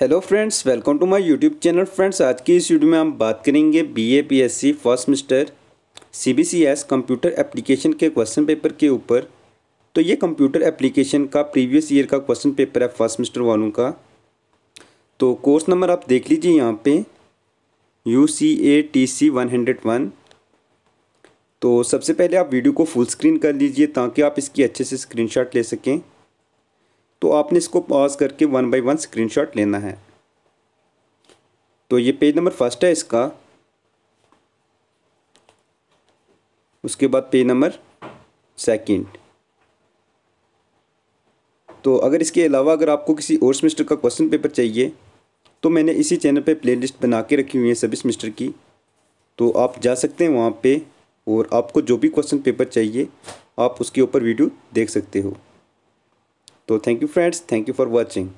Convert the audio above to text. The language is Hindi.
hello friends welcome to my YouTube channel friends आज की इस वीडियो में हम बात करेंगे BA C first C CBCS computer application के क्वेश्चन पेपर के ऊपर तो ये कंप्यूटर एप्लीकेशन का प्रीवियस ईयर का क्वेश्चन पेपर है फर्स्ट मिस्टर वालों का तो कोर्स नंबर आप देख लीजिए यहाँ पर U C A T C one hundred one तो सबसे पहले आप वीडियो को फुल स्क्रीन कर लीजिए ताकि आप इसकी अच्छे से शॉट ले सकें तो आपने इसको पॉज करके वन बाई वन स्क्रीन लेना है तो ये पेज नंबर फर्स्ट है इसका उसके बाद पेज नंबर सेकंड तो अगर इसके अलावा अगर आपको किसी और सेमेस्टर का क्वेश्चन पेपर चाहिए तो मैंने इसी चैनल पे प्लेलिस्ट बना के रखी हुई है सभी सेमेस्टर की तो आप जा सकते हैं वहाँ पे और आपको जो भी क्वेश्चन पेपर चाहिए आप उसके ऊपर वीडियो देख सकते हो तो thank you friends thank you for watching